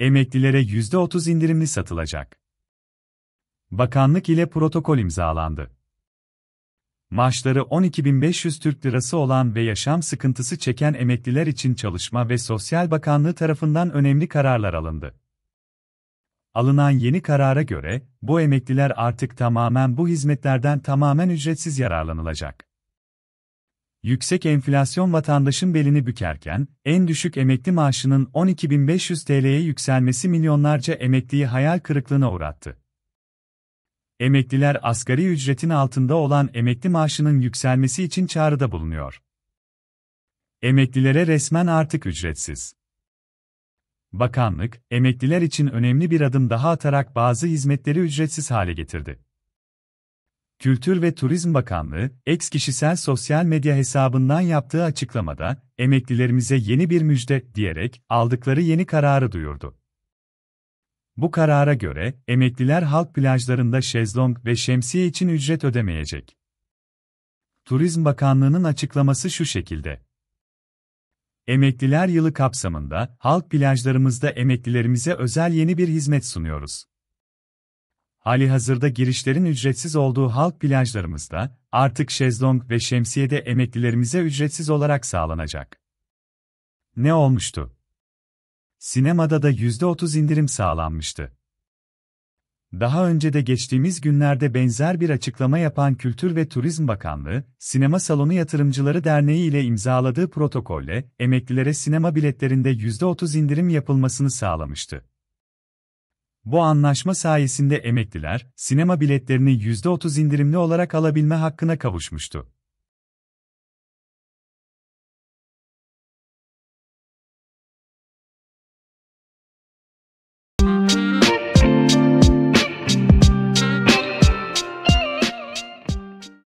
Emeklilere %30 indirimli satılacak. Bakanlık ile protokol imzalandı. Maaşları 12.500 Türk Lirası olan ve yaşam sıkıntısı çeken emekliler için Çalışma ve Sosyal Bakanlığı tarafından önemli kararlar alındı. Alınan yeni karara göre, bu emekliler artık tamamen bu hizmetlerden tamamen ücretsiz yararlanılacak. Yüksek enflasyon vatandaşın belini bükerken, en düşük emekli maaşının 12.500 TL'ye yükselmesi milyonlarca emekliyi hayal kırıklığına uğrattı. Emekliler asgari ücretin altında olan emekli maaşının yükselmesi için çağrıda bulunuyor. Emeklilere resmen artık ücretsiz. Bakanlık, emekliler için önemli bir adım daha atarak bazı hizmetleri ücretsiz hale getirdi. Kültür ve Turizm Bakanlığı, ex kişisel sosyal medya hesabından yaptığı açıklamada, emeklilerimize yeni bir müjde diyerek aldıkları yeni kararı duyurdu. Bu karara göre, emekliler halk plajlarında şezlong ve şemsiye için ücret ödemeyecek. Turizm Bakanlığı'nın açıklaması şu şekilde. Emekliler yılı kapsamında, halk plajlarımızda emeklilerimize özel yeni bir hizmet sunuyoruz. Hali hazırda girişlerin ücretsiz olduğu halk plajlarımızda, artık şezlong ve Şemsiyede emeklilerimize ücretsiz olarak sağlanacak. Ne olmuştu? Sinemada da %30 indirim sağlanmıştı. Daha önce de geçtiğimiz günlerde benzer bir açıklama yapan Kültür ve Turizm Bakanlığı, Sinema Salonu Yatırımcıları Derneği ile imzaladığı protokolle, emeklilere sinema biletlerinde %30 indirim yapılmasını sağlamıştı. Bu anlaşma sayesinde emekliler, sinema biletlerini %30 indirimli olarak alabilme hakkına kavuşmuştu.